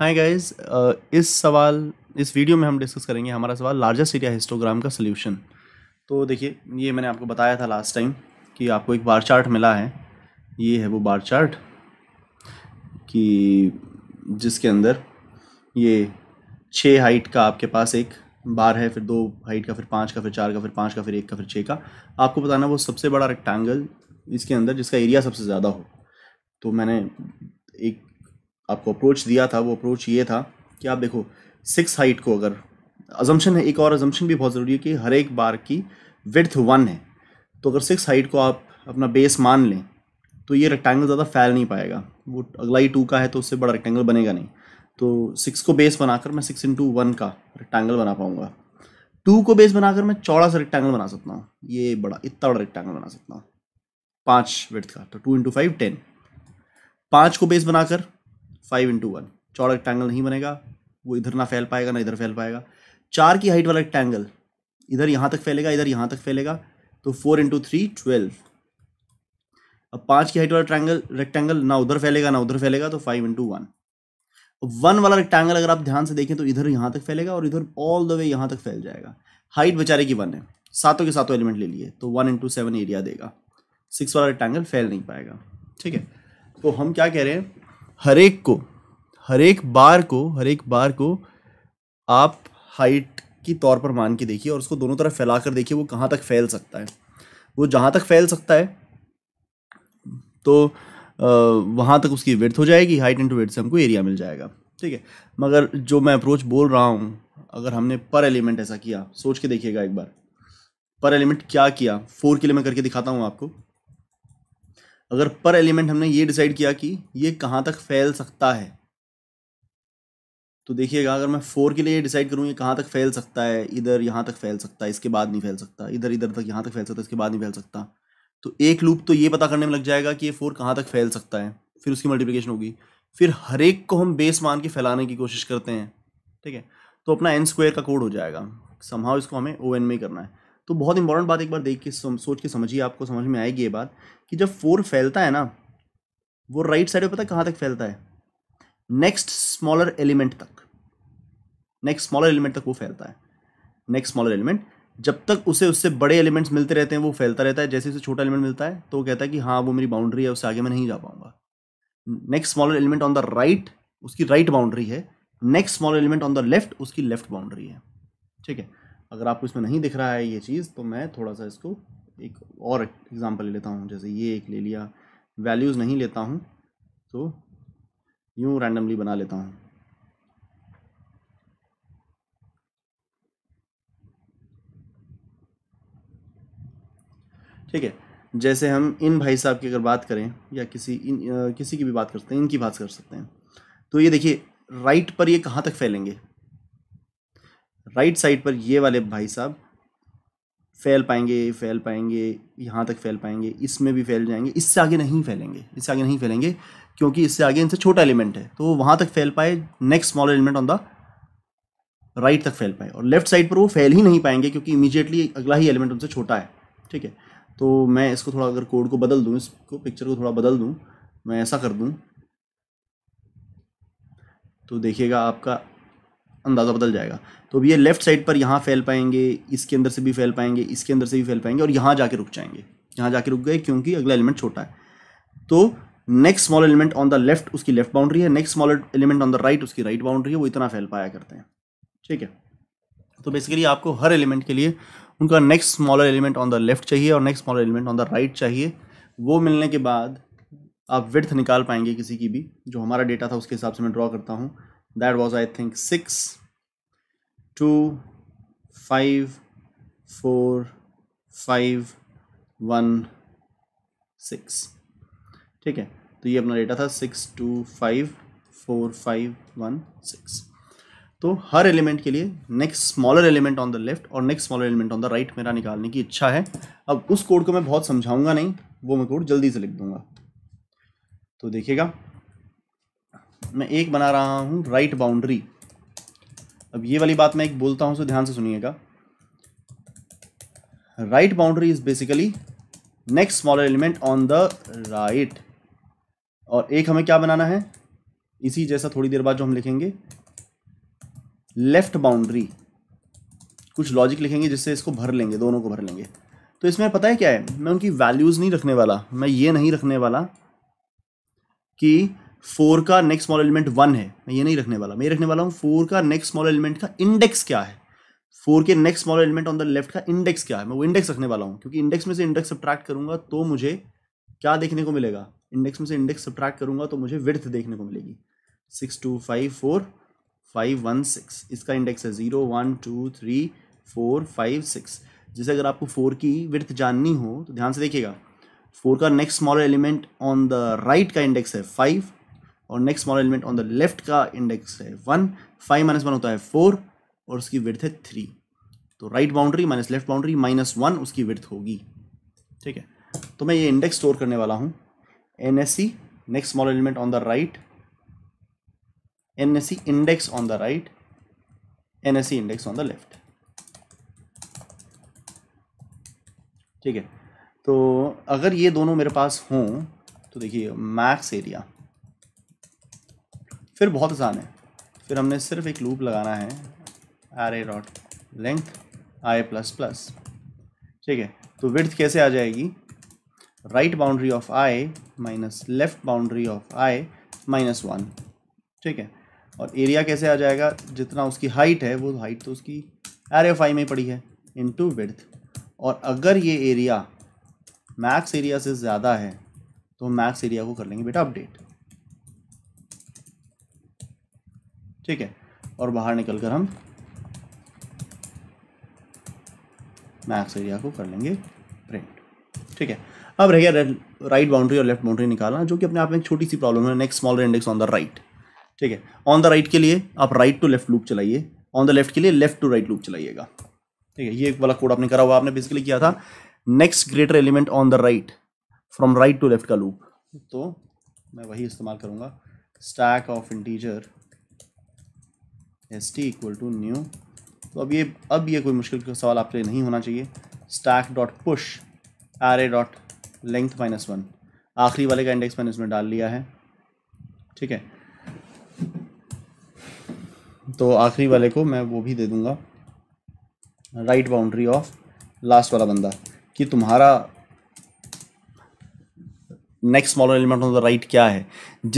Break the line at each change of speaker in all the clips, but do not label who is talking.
हाय guys uh, इस सवाल इस वीडियो में हम डिस्कस करेंगे हमारा सवाल लार्जेस्ट एरिया हिस्टोग्राम का सोल्यूशन तो देखिए ये मैंने आपको बताया था लास्ट टाइम कि आपको एक बार चार्ट मिला है ये है वो बार चार्ट कि जिसके अंदर ये छः हाइट का आपके पास एक बार है फिर दो हाइट का फिर पाँच का फिर चार का फिर पाँच का फिर एक का फिर छः का आपको बताना वो सबसे बड़ा रेक्टेंगल इसके अंदर जिसका एरिया सबसे ज़्यादा हो तो मैंने एक आपको अप्रोच दिया था वो अप्रोच ये था कि आप देखो सिक्स हाइट को अगर अजम्पन है एक और अजम्पन भी बहुत ज़रूरी है कि हर एक बार की विथ वन है तो अगर सिक्स हाइट को आप अपना बेस मान लें तो ये रेक्टेंगल ज़्यादा फैल नहीं पाएगा वो अगला ही टू का है तो उससे बड़ा रेक्टेंगल बनेगा नहीं तो सिक्स को बेस बनाकर मैं सिक्स इंटू वन का रेक्टेंगल बना पाऊँगा टू को बेस बनाकर मैं चौड़ा सा रेक्टेंगल बना सकता हूँ ये बड़ा इतना बड़ा रेक्टेंगल बना सकता हूँ पाँच विथ का तो टू इंटू फाइव टेन पाँच को बेस बनाकर फाइव इंटू वन चौड़ा रेक्टेंगल नहीं बनेगा वो इधर ना फैल पाएगा ना इधर फैल पाएगा चार की हाइट वाला रेक्टेंगल इधर यहाँ तक फैलेगा इधर यहाँ तक फैलेगा तो फोर इंटू थ्री ट्वेल्व अब पाँच की हाइट वाला ट्रैंगल रेक्टेंगल ना उधर फैलेगा ना उधर फैलेगा तो फाइव इंटू वन वन वाला रेक्टेंगल अगर आप ध्यान से देखें तो इधर यहाँ तक फैलेगा और इधर ऑल द वे यहाँ तक फैल जाएगा हाइट बेचारे की वन है सातों के सातों एलिमेंट ले लिए तो वन इंटू सेवन एरिया देगा सिक्स वाला रेक्टेंगल फैल नहीं पाएगा ठीक है तो हम क्या कह रहे हैं हरेक को हरेक बार को हरेक बार को आप हाइट की तौर पर मान के देखिए और उसको दोनों तरफ फैला कर देखिए वो कहाँ तक फैल सकता है वो जहाँ तक फैल सकता है तो वहाँ तक उसकी विर्थ हो जाएगी हाइट इंटू वेथ से हमको एरिया मिल जाएगा ठीक है मगर जो मैं अप्रोच बोल रहा हूँ अगर हमने पर एलिमेंट ऐसा किया सोच के देखिएगा एक बार पर एलिमेंट क्या किया फोर के लिए मैं करके दिखाता हूँ आपको अगर पर एलिमेंट हमने ये डिसाइड किया कि ये कहाँ तक फैल सकता है तो देखिएगा अगर मैं फोर के लिए ये डिसाइड करूँ ये कहाँ तक फैल सकता है इधर यहाँ तक फैल सकता है इसके बाद नहीं फैल सकता इधर इधर तक यहाँ तक फैल सकता है इसके बाद नहीं फैल सकता तो एक लूप तो ये पता करने में लग जाएगा कि ये फोर कहाँ तक फैल सकता है फिर उसकी मल्टीप्लिकेशन होगी फिर हर एक को हम बेस मान के फैलाने की कोशिश करते हैं ठीक है तो अपना एन स्क्वायर का कोड हो जाएगा समहाव इसको हमें ओ एन में ही करना है तो बहुत इंपॉर्टेंट बात एक बार देख के सोच के समझिए आपको समझ में आएगी ये बात कि जब फोर फैलता है ना वो राइट साइड पर पता कहाँ तक फैलता है नेक्स्ट स्मॉलर एलिमेंट तक नेक्स्ट स्मॉलर एलिमेंट तक वो फैलता है नेक्स्ट स्मॉलर एलिमेंट जब तक उसे उससे बड़े एलिमेंट्स मिलते रहते हैं वो फैलता रहता है जैसे उसे छोटा एलिमेंट मिलता है तो वो कहता है कि हाँ वो मेरी बाउंड्री है उससे आगे मैं नहीं जा पाऊंगा next smaller element on the right उसकी राइट right बाउंड्री है next smaller element on the left उसकी लेफ्ट बाउंड्री है ठीक है अगर आपको इसमें नहीं दिख रहा है ये चीज़ तो मैं थोड़ा सा इसको एक और एग्ज़ाम्पल ले लेता हूँ जैसे ये एक ले लिया वैल्यूज़ नहीं लेता हूँ तो यूँ रैंडमली बना लेता हूँ ठीक है जैसे हम इन भाई साहब की अगर बात करें या किसी इन आ, किसी की भी बात करते हैं इनकी बात कर सकते हैं तो ये देखिए राइट पर ये कहाँ तक फैलेंगे राइट साइड पर ये वाले भाई साहब फैल पाएंगे फैल पाएंगे यहाँ तक फैल पाएंगे इसमें भी फैल जाएंगे इससे आगे नहीं फैलेंगे इससे आगे नहीं फैलेंगे क्योंकि इससे आगे इनसे छोटा एलिमेंट है तो वो वहाँ तक फैल पाए next small element on the right तक फैल पाए और लेफ्ट साइड पर वो फैल ही नहीं पाएंगे क्योंकि इमीजिएटली अगला ही एलिमेंट उनसे छोटा है ठीक है तो मैं इसको थोड़ा अगर कोड को बदल दूँ इसको पिक्चर को थोड़ा बदल दूँ मैं ऐसा कर दूँ तो देखिएगा आपका अंदाज़ा बदल जाएगा तो अब ये लेफ्ट साइड पर यहाँ फैल पाएंगे इसके अंदर से भी फैल पाएंगे इसके अंदर से भी फैल पाएंगे और यहाँ जाके रुक जाएंगे यहाँ जाके रुक गए क्योंकि अगला एलिमेंट छोटा है तो next small element on the left उसकी लेफ्ट बाउंड्री है next small element on the right उसकी राइट बाउंड्री है वो इतना फैल पाया करते हैं ठीक है तो बेसिकली आपको हर एलिमेंट के लिए उनका next smaller element on the left चाहिए और next smaller element on the right चाहिए वो मिलने के बाद आप विर्थ निकाल पाएंगे किसी की भी जो हमारा डेटा था उसके हिसाब से मैं ड्रॉ करता हूँ that was i think 6 2 5 4 5 1 6 ठीक है तो ये अपना डेटा था six two five four five one six तो हर एलिमेंट के लिए next smaller element on the left और next smaller element on the right मेरा निकालने की इच्छा है अब उस कोड को मैं बहुत समझाऊंगा नहीं वो मैं कोड जल्दी से लिख दूंगा तो देखिएगा मैं एक बना रहा हूँ राइट बाउंड्री अब ये वाली बात मैं एक बोलता हूँ सो ध्यान से सुनिएगा right boundary is basically next smaller element on the right और एक हमें क्या बनाना है इसी जैसा थोड़ी देर बाद जो हम लिखेंगे लेफ्ट बाउंड्री कुछ लॉजिक लिखेंगे जिससे इसको भर लेंगे दोनों को भर लेंगे तो इसमें पता है क्या है मैं उनकी वैल्यूज़ नहीं रखने वाला मैं ये नहीं रखने वाला कि फोर का नेक्स्ट स्मॉल एलिमेंट वन है मैं ये नहीं रखने वाला मैं ये रखने वाला हूँ फोर का नेक्स्ट स्मॉल एलिमेंट का इंडेक्स क्या है फोर के next small element on the left का इंडेक्स क्या है मैं वो इंडेक्स रखने वाला हूँ क्योंकि इंडेक्स में से इंडेक्स सब्ट्रैक्ट करूंगा तो मुझे क्या देखने को मिलेगा इंडेक्स में से इंडेक्स सब्ट्रैक्ट करूंगा तो मुझे विर्थ देखने को मिलेगी six two five four five one six इसका इंडेक्स है zero one two three four five six जैसे अगर आपको फोर की विर्थ जाननी हो तो ध्यान से देखिएगा फोर का next smaller element on the right का इंडेक्स है फाइव और next small element on the left का इंडेक्स है वन फाइव माइनस वन होता है फोर और उसकी विर्थ है थ्री तो right boundary minus left boundary minus one उसकी विर्थ होगी ठीक है तो मैं ये इंडेक्स स्टोर करने वाला हूँ N S C next small element on the right N S C index on the right N S C index on the left ठीक है तो अगर ये दोनों मेरे पास हों तो देखिए मैक्स एरिया फिर बहुत आसान है फिर हमने सिर्फ एक लूप लगाना है are A dot length I plus plus ठीक है तो विर्थ कैसे आ जाएगी right boundary of I minus left boundary of I minus one ठीक है और एरिया कैसे आ जाएगा जितना उसकी हाइट है वो हाइट तो उसकी आर एफ आई में पड़ी है इन टू विर्थ और अगर ये एरिया मैक्स एरिया से ज़्यादा है तो मैक्स एरिया को कर लेंगे बेटा अपडेट ठीक है और बाहर निकल कर हम मैक्स एरिया को कर लेंगे प्रिंट ठीक है अब रह गया राइट बाउंड्री और लेफ्ट बाउंड्री निकालना जो कि अपने आप में एक छोटी सी प्रॉब्लम है next smaller index on the right ठीक है ऑन द राइट के लिए आप राइट टू लेफ्ट लूप चलाइए ऑन द लेफ्ट के लिए लेफ्ट टू राइट लूप चलाइएगा ठीक है ये एक वाला कोड आपने करा हुआ आपने बेसिकली किया था next greater element on the right from right to left का लूप तो मैं वही इस्तेमाल करूँगा stack of integer S T equal to new तो अब ये अब ये कोई मुश्किल का सवाल आपके लिए नहीं होना चाहिए stack dot push R A dot length minus one आखिरी वाले का इंडेक्स मैंने इसमें डाल लिया है ठीक है तो आखिरी वाले को मैं वो भी दे दूंगा राइट बाउंड्री ऑफ लास्ट वाला बंदा कि तुम्हारा next smaller element on the right क्या है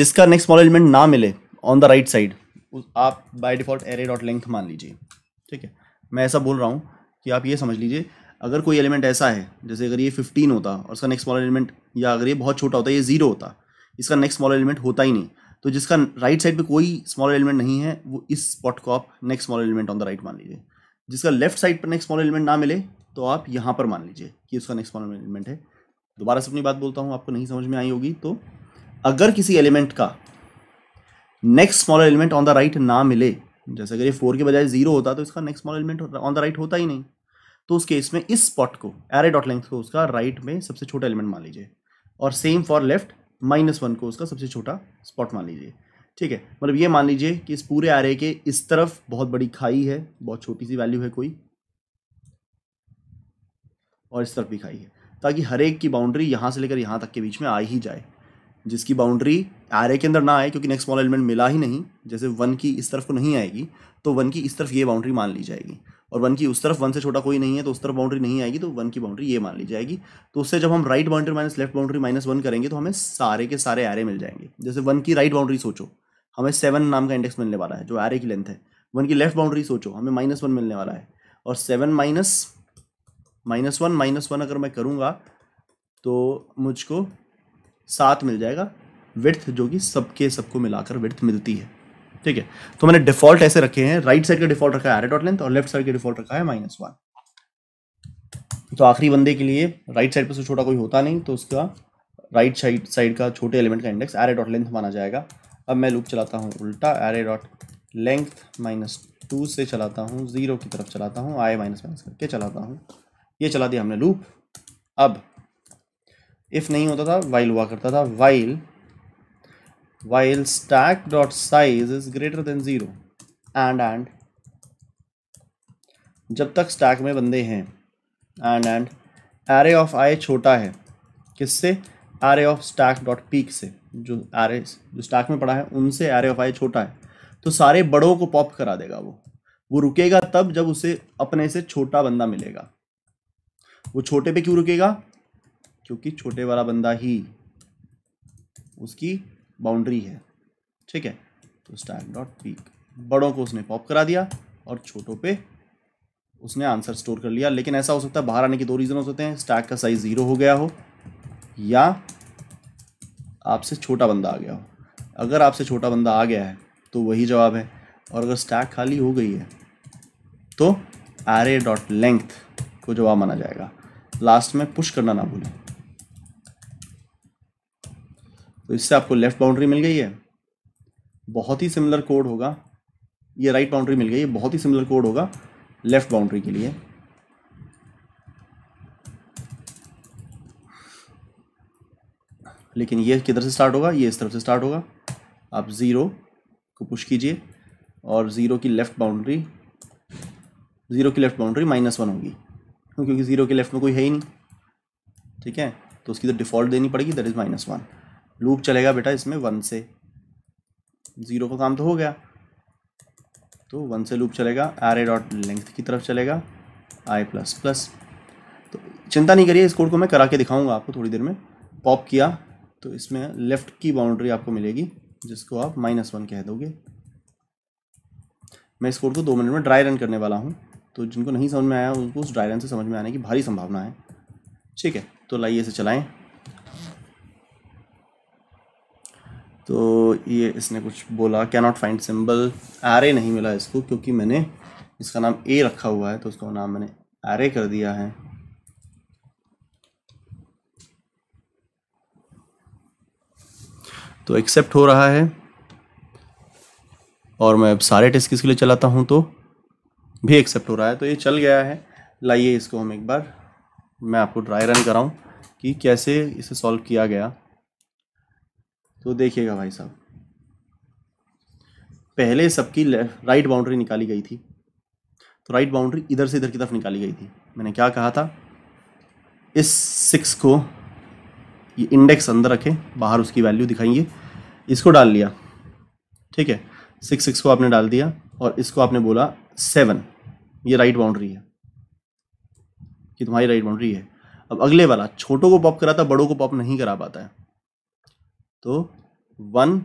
जिसका नेक्स्ट स्मॉलर एलिमेंट ना मिले ऑन द राइट साइड आप by default array dot length मान लीजिए ठीक है मैं ऐसा बोल रहा हूँ कि आप ये समझ लीजिए अगर कोई एलिमेंट ऐसा है जैसे अगर ये फिफ्टीन होता और इसका नेक्स्ट स्मॉल एलिमेंट या अगर ये बहुत छोटा होता ये ज़ीरो होता इसका नेक्स्ट स्मॉल एलिमेंट होता ही नहीं तो जिसका राइट साइड पे कोई स्मॉल एलिमेंट नहीं है वो इस स्पॉट को आप next small element on the right मान लीजिए जिसका लेफ्ट साइड पर नेक्स्ट स्मॉल एलिमेंट ना मिले तो आप यहाँ पर मान लीजिए कि उसका नेक्स्ट स्मॉल एलिमेंट है दोबारा से अपनी बात बोलता हूँ आपको नहीं समझ में आई होगी तो अगर किसी एलिमेंट का next small element on the right ना मिले जैसे अगर ये फोर के बजाय जीरो होता तो इसका next small element on the right होता ही नहीं तो उस केस में इस स्पॉट को एरे डॉट लेंथ को उसका राइट right में सबसे छोटा एलिमेंट मान लीजिए और same for left minus one को उसका सबसे छोटा स्पॉट मान लीजिए ठीक है मतलब ये मान लीजिए कि इस पूरे एरे के इस तरफ बहुत बड़ी खाई है बहुत छोटी सी वैल्यू है कोई और इस तरफ भी खाई है ताकि हर एक की बाउंड्री यहाँ से लेकर यहाँ तक के बीच में आ ही जाए जिसकी बाउंड्री आर के अंदर ना आए क्योंकि नेक्स्ट स्मॉल एलिमेंट मिला ही नहीं जैसे वन की इस तरफ को नहीं आएगी तो वन की इस तरफ ये बाउंड्री मान ली जाएगी और वन की उस तरफ वन से छोटा कोई नहीं है तो उस तरफ बाउंड्री नहीं आएगी तो वन की बाउंड्री ये मान ली जाएगी तो उससे जब हम right boundary minus left boundary minus one करेंगे तो हमें सारे के सारे एरे मिल जाएंगे जैसे वन की राइट बाउंड्री सोचो हमें सेवन नाम का इंडेक्स मिलने वाला है जो एरे की लेंथ है वन की लेफ्ट बाउंड्री सोचो हमें माइनस वन मिलने वाला है और seven minus minus one minus one अगर मैं करूँगा तो मुझको सात मिल जाएगा विर्थ जो कि सबके सबको मिलाकर विर्थ मिलती है ठीक है तो मैंने डिफॉल्ट ऐसे रखे हैं राइट साइड का डिफॉल्ट रखा है एरे डॉट लेंथ और लेफ्ट साइड का डिफॉल्ट रखा है माइनस वन तो आखिरी बंदे के लिए राइट साइड पर से छोटा कोई होता नहीं तो उसका राइट साइड साइड का छोटे एलिमेंट का इंडेक्स एरे डॉट लेंथ माना जाएगा अब मैं लूप चलाता हूँ उल्टा array dot length minus two से चलाता हूँ ज़ीरो की तरफ चलाता हूँ आई माइनस माइनस करके चलाता हूँ ये चला दिया हमने लूप अब इफ नहीं होता था वाइल हुआ करता था while while stack dot size is greater than zero and and जब तक स्टैक में बंदे हैं and and array of I छोटा है किससे array of stack dot peek से जो एरे जो स्टैक में पड़ा है उनसे एरे ऑफ आई छोटा है तो सारे बड़ों को पॉप करा देगा वो वो रुकेगा तब जब उसे अपने से छोटा बंदा मिलेगा वो छोटे पे क्यों रुकेगा क्योंकि छोटे वाला बंदा ही उसकी बाउंड्री है ठीक है तो स्टैक डॉट पीक बड़ों को उसने पॉप करा दिया और छोटों पे उसने आंसर स्टोर कर लिया लेकिन ऐसा हो सकता है बाहर आने के दो रीज़न हो सकते हैं स्टैक का साइज़ ज़ीरो हो गया हो या आपसे छोटा बंदा आ गया हो अगर आपसे छोटा बंदा आ गया है तो वही जवाब है और अगर स्टैक खाली हो गई है तो एरे डॉट लेंथ को जवाब माना जाएगा लास्ट में पुश करना ना भूलें तो इससे आपको लेफ्ट बाउंड्री मिल गई है बहुत ही सिमिलर कोड होगा ये राइट बाउंड्री मिल गई है बहुत ही सिमिलर कोड होगा लेफ्ट बाउंड्री के लिए लेकिन ये किधर से स्टार्ट होगा ये इस तरफ से स्टार्ट होगा आप ज़ीरो को पुश कीजिए और ज़ीरो की लेफ़्ट बाउंड्री ज़ीरो की लेफ़्ट बाउंड्री माइनस वन होगी क्योंकि ज़ीरो के लेफ़्ट में कोई है ही नहीं ठीक है तो उसकी तो डिफ़ॉल्ट देनी पड़ेगी that is minus one loop चलेगा बेटा इसमें वन से ज़ीरो का काम तो हो गया तो वन से लूप चलेगा आर ए डॉट लेंथ की तरफ चलेगा आई प्लस प्लस तो चिंता नहीं करिए इस कोड को मैं करा के दिखाऊंगा आपको थोड़ी देर में पॉप किया तो इसमें लेफ़्ट की बाउंड्री आपको मिलेगी जिसको आप माइनस वन कह दोगे मैं इस कोड को दो मिनट में ड्राई रन करने वाला हूँ तो जिनको नहीं समझ में आया उनको उस ड्राई रन से समझ में आने की भारी संभावना है ठीक है तो लाइए इसे चलाएँ तो ये इसने कुछ बोला cannot find symbol array नहीं मिला इसको क्योंकि मैंने इसका नाम ए रखा हुआ है तो उसका नाम मैंने एरे कर दिया है तो एक्सेप्ट हो रहा है और मैं अब सारे टेस्ट किसके लिए चलाता हूँ तो भी एक्सेप्ट हो रहा है तो ये चल गया है लाइए इसको हम एक बार मैं आपको ड्राई रन कराऊँ कि कैसे इसे सॉल्व किया गया तो देखिएगा भाई साहब पहले सबकी राइट बाउंड्री निकाली गई थी तो राइट बाउंड्री इधर से इधर की तरफ निकाली गई थी मैंने क्या कहा था इस सिक्स को ये इंडेक्स अंदर रखें बाहर उसकी वैल्यू दिखाइए इसको डाल लिया ठीक है सिक्स सिक्स को आपने डाल दिया और इसको आपने बोला सेवन ये राइट बाउंड्री है कि तुम्हारी राइट बाउंड्री है अब अगले वाला छोटों को पॉप कराता बड़ों को पॉप नहीं करा पाता है तो वन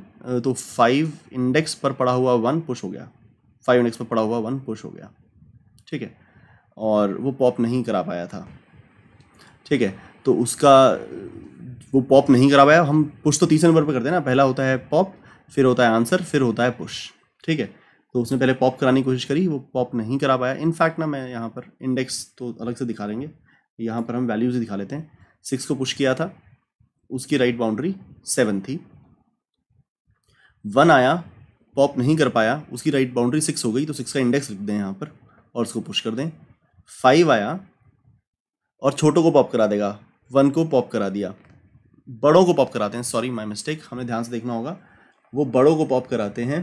तो फाइव इंडेक्स पर पड़ा हुआ वन पुश हो गया फाइव इंडेक्स पर पड़ा हुआ वन पुश हो गया ठीक है और वो पॉप नहीं करा पाया था ठीक है तो उसका वो पॉप नहीं करा पाया हम पुश तो तीसरे नंबर पर करते हैं ना पहला होता है पॉप फिर होता है आंसर फिर होता है पुश ठीक है तो उसने पहले पॉप कराने की कोशिश करी वो पॉप नहीं करा पाया इनफैक्ट ना मैं यहाँ पर इंडेक्स तो अलग से दिखा लेंगे यहाँ पर हम वैल्यूज़ दिखा लेते हैं सिक्स को पुश किया था उसकी राइट बाउंड्री सेवन थी वन आया पॉप नहीं कर पाया उसकी राइट बाउंड्री सिक्स हो गई तो सिक्स का इंडेक्स लिख दें यहाँ पर और उसको पुश कर दें फाइव आया और छोटों को पॉप करा देगा वन को पॉप करा दिया बड़ों को पॉप कराते हैं सॉरी माई मिस्टेक हमें ध्यान से देखना होगा वो बड़ों को पॉप कराते हैं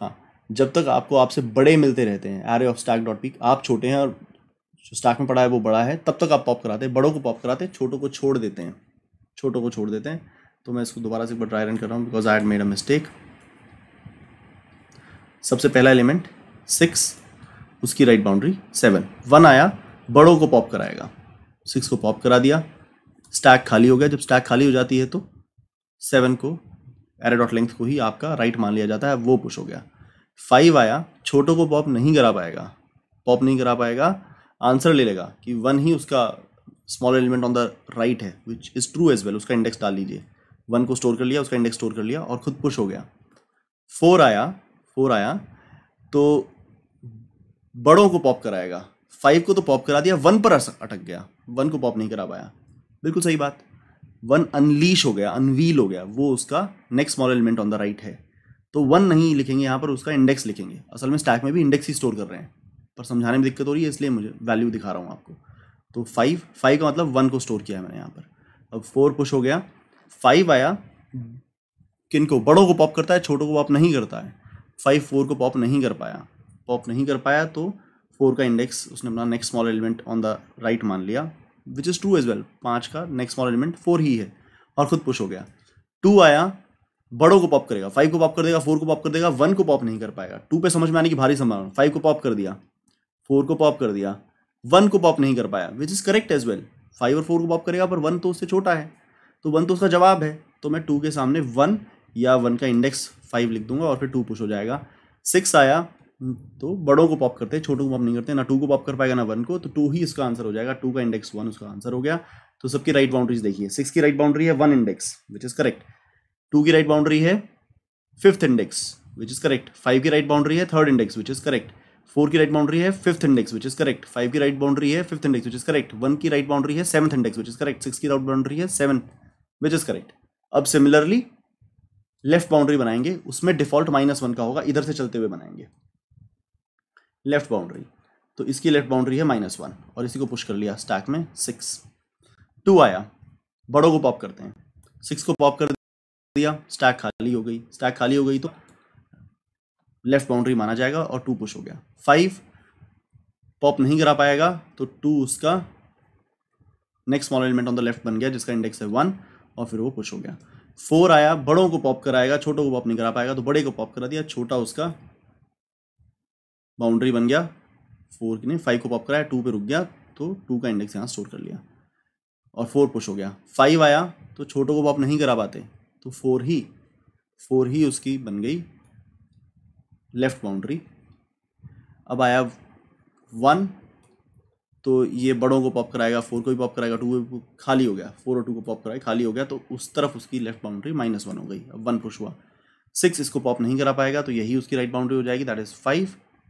हाँ जब तक आपको आपसे बड़े मिलते रहते हैं are of stack dot peek आप छोटे हैं और जो स्टाक में पड़ा है वो बड़ा है तब तक आप पॉप कराते हैं बड़ों को पॉप कराते हैं छोटों को छोड़ देते हैं छोटों को छोड़ देते हैं तो मैं इसको दोबारा से एक बार ट्राई रन कर रहा हूँ because I had made a mistake सबसे पहला एलिमेंट सिक्स उसकी राइट बाउंड्री सेवन वन आया बड़ों को पॉप कराएगा सिक्स को पॉप करा दिया स्टैक खाली हो गया जब स्टैक खाली हो जाती है तो सेवन को एरे डॉट लेंथ को ही आपका राइट मान लिया जाता है वो पुश हो गया फाइव आया छोटों को पॉप नहीं करा पाएगा पॉप नहीं करा पाएगा आंसर ले लेगा कि वन ही उसका small element on the right है which is true as well उसका इंडेक्स डाल लीजिए वन को स्टोर कर लिया उसका इंडेक्स स्टोर कर लिया और खुद पुश हो गया फोर आया फोर आया तो बड़ों को पॉप कराएगा फाइव को तो पॉप करा दिया वन पर अटक गया वन को पॉप नहीं करा पाया बिल्कुल सही बात वन अनलीश हो गया अनवील हो गया वो उसका next small element on the right है तो वन नहीं लिखेंगे यहाँ पर उसका इंडेक्स लिखेंगे असल में स्टैक में भी इंडेक्स ही स्टोर कर रहे हैं पर समझाने में दिक्कत हो रही है इसलिए मुझे वैल्यू दिखा रहा हूँ आपको तो फाइव फाइव का मतलब वन को स्टोर किया है मैंने यहाँ पर अब फोर पुश हो गया फाइव आया किन को बड़ों को पॉप करता है छोटों को पॉप नहीं करता है फाइव फोर को पॉप नहीं कर पाया पॉप नहीं कर पाया तो फोर का इंडेक्स उसने अपना next small element on the right मान लिया which is two as well पाँच का नेक्स्ट स्मॉल एलिमेंट फोर ही है और खुद पुश हो गया टू आया बड़ों को पॉप करेगा फाइव को पॉप कर देगा फोर को पॉप कर देगा वन को पॉप नहीं कर पाएगा टू पे समझ में आने की भारी संभावना फाइव को पॉप कर दिया फोर को पॉप कर दिया वन को पॉप नहीं कर पाया which is correct as well five और फोर को पॉप करेगा पर वन तो उससे छोटा है तो वन तो उसका जवाब है तो मैं टू के सामने वन या वन का इंडेक्स फाइव लिख दूंगा और फिर टू पुश हो जाएगा सिक्स आया तो बड़ों को पॉप करते हैं छोटों को पॉप नहीं करते ना टू को पॉप कर पाएगा ना वन को तो टू ही इसका आंसर हो जाएगा टू का इंडेक्स वन उसका आंसर हो गया तो सबकी राइट बाउंड्रीज देखिए सिक्स की राइट बाउंड्री है one index which is correct two की राइट बाउंड्री है fifth index which is correct five की राइट बाउंड्री है third index which is correct four की राइट बाउंड्री है fifth index which is correct five की right boundary है fifth index which is correct one की right boundary है seventh index which is correct six की right boundary है seven which is correct अब similarly left boundary बनाएंगे उसमें default minus one का होगा इधर से चलते हुए बनाएंगे लेफ्ट बाउंड्री तो इसकी लेफ्ट बाउंड्री है माइनस वन और इसी को पुश कर लिया स्टैक में सिक्स टू आया बड़ों को पॉप करते हैं सिक्स को पॉप कर दिया स्टैक खाली हो गई स्टैक खाली हो गई तो लेफ्ट बाउंड्री माना जाएगा और टू पुश हो गया फाइव पॉप नहीं करा पाएगा तो टू उसका next small element on the left बन गया जिसका इंडेक्स है वन और फिर वो पुश हो गया फोर आया बड़ों को पॉप कराएगा छोटों को पॉप नहीं करा पाएगा तो बड़े को पॉप करा दिया छोटा उसका बाउंड्री बन गया फोर ने फाइव को पॉप कराया टू पे रुक गया तो टू का इंडेक्स यहाँ स्टोर कर लिया और फोर पुश हो गया फाइव आया तो छोटों को पॉप नहीं करा पाते तो फोर ही फोर ही उसकी बन गई लेफ्ट बाउंड्री अब आया वन तो ये बड़ों को पॉप कराएगा फोर को भी पॉप कराएगा टू को खाली हो गया फोर और टू को पॉप कराएगा खाली हो गया तो उस तरफ उसकी लेफ्ट बाउंड्री माइनस वन हो गई अब वन पुश हुआ सिक्स इसको पॉप नहीं करा पाएगा तो यही उसकी राइट बाउंड्री हो जाएगी दैट इज़ फाइव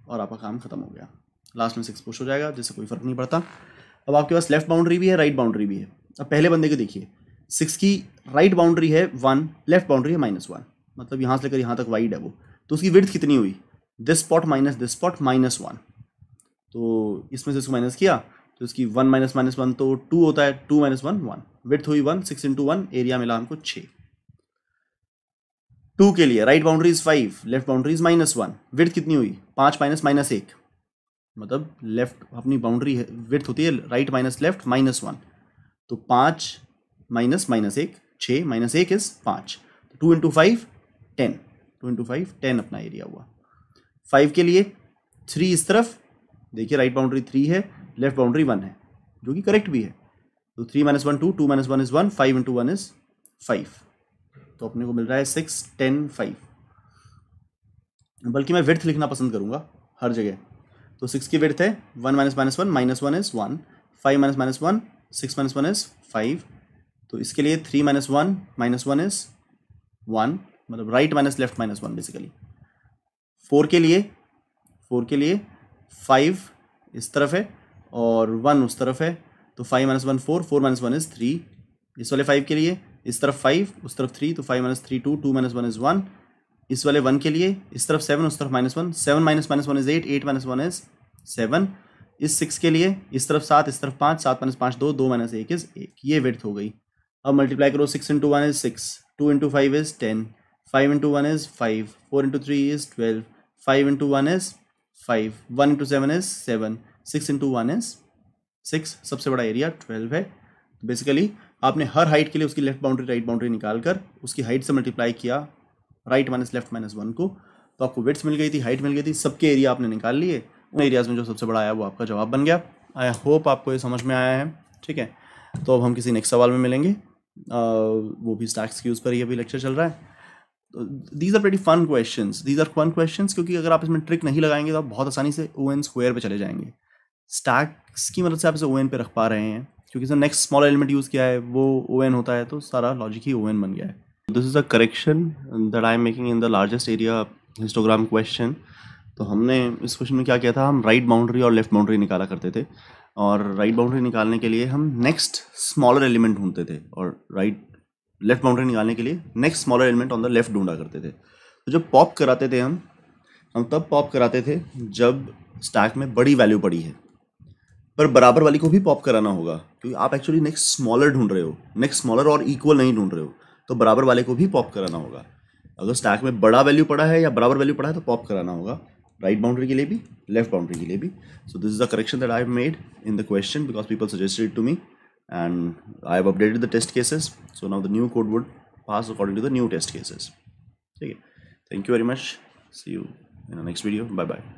और आपका काम खत्म हो गया लास्ट में सिक्स पुश हो जाएगा जिससे कोई फर्क नहीं पड़ता अब आपके पास लेफ्ट बाउंड्री भी है राइट बाउंड्री भी है अब पहले बंदे को देखिए सिक्स की राइट बाउंड्री है वन लेफ्ट बाउंड्री है माइनस वन मतलब यहाँ से लेकर यहाँ तक वाइड है वो तो उसकी विर्थ कितनी हुई this spot minus this spot minus one तो इसमें से इसको माइनस किया तो इसकी वन माइनस माइनस वन तो टू होता है two minus one one width हुई one six into one area मिला हमको छः टू के लिए right boundary is five left boundary is minus one width कितनी हुई पाँच माइनस माइनस एक मतलब लेफ्ट अपनी बाउंड्री विथ होती है right minus left minus one तो पाँच माइनस माइनस एक छः माइनस एक इज पाँच two into five ten two into five ten अपना एरिया हुआ फाइव के लिए थ्री इस तरफ देखिए राइट बाउंड्री थ्री है लेफ्ट बाउंड्री वन है जो कि करेक्ट भी है तो three minus one two two minus one is one five into one is five तो अपने को मिल रहा है सिक्स टेन फाइव बल्कि मैं विर्थ लिखना पसंद करूंगा हर जगह तो सिक्स की विर्थ है one minus minus one minus one is one five minus minus one six minus one is five तो इसके लिए three minus one minus one is one मतलब right minus left minus one basically four के लिए four के लिए five इस तरफ है और वन उस तरफ है तो five minus one four four minus one is three इस वाले फाइव के लिए इस तरफ फाइव उस तरफ थ्री तो five minus three two two minus one is one इस वाले वन के लिए इस तरफ सेवन उस तरफ minus one seven minus minus one is eight eight minus one is seven इस सिक्स के लिए इस तरफ सात इस तरफ पाँच सात माइनस पाँच दो दो माइनस एक इज़ एक ये वेथ हो गई अब मल्टीप्लाई करो six into one is six two into five is ten five into one is five four into three is twelve five into one is five one into seven is seven six into one is six सबसे बड़ा area twelve है basically तो आपने हर height के लिए उसकी left boundary right boundary निकाल कर उसकी हाइट से मल्टीप्लाई किया right minus left minus one को तो आपको वेट्स मिल गई थी हाइट मिल गई थी सबके एरिया आपने निकाल लिए उन एरियाज़ में जो सबसे बड़ा आया वो आपका जवाब बन गया आई होप आपको ये समझ में आया है ठीक है तो अब हम किसी नेक्स्ट सवाल में मिलेंगे आ, वो भी स्टैक्स के उस पर ये भी लेक्चर चल रहा है these are very fun question these are fun question क्योंकि अगर आप इसमें ट्रिक नहीं लगाएंगे तो आप बहुत आसानी से ओ एन स्क्वेयर पर चले जाएंगे स्टैक्स की मदद से आप इसे ओ एन पर रख पा रहे हैं क्योंकि इसमें नेक्स्ट स्मॉल एलिमेंट यूज़ किया है वो ओ एन होता है तो सारा लॉजिक ही ओ एन बन गया है this is a correction that I am making in the largest area histogram question तो हमने इस क्वेश्चन में क्या किया था हम राइट right बाउंड्री और लेफ्ट बाउंड्री निकाला करते थे और राइट right बाउंड्री निकालने के लिए हम नेक्स्ट स्मॉलर एलिमेंट ढूंढते थे और राइट लेफ्ट बाउंड्री निकालने के लिए next smaller element on the left ढूंढा करते थे तो जब पॉप कराते थे हम हम तब पॉप कराते थे जब स्टैक में बड़ी वैल्यू पड़ी है पर बराबर वाली को भी पॉप कराना होगा क्योंकि आप एक्चुअली नेक्स्ट स्मॉलर ढूंढ रहे हो नेक्स्ट स्मॉलर और इक्वल नहीं ढूंढ रहे हो तो बराबर वाले को भी पॉप कराना होगा अगर स्टैक में बड़ा वैल्यू पड़ा है या बराबर वैल्यू पड़ा है तो पॉप कराना होगा राइट बाउंड्री के लिए भी लेफ्ट बाउंड्री के लिए भी so this is the correction that I have made in the question because people suggested to me and I have updated the test cases so now the new code would pass according to the new test cases okay thank you very much see you in the next video bye bye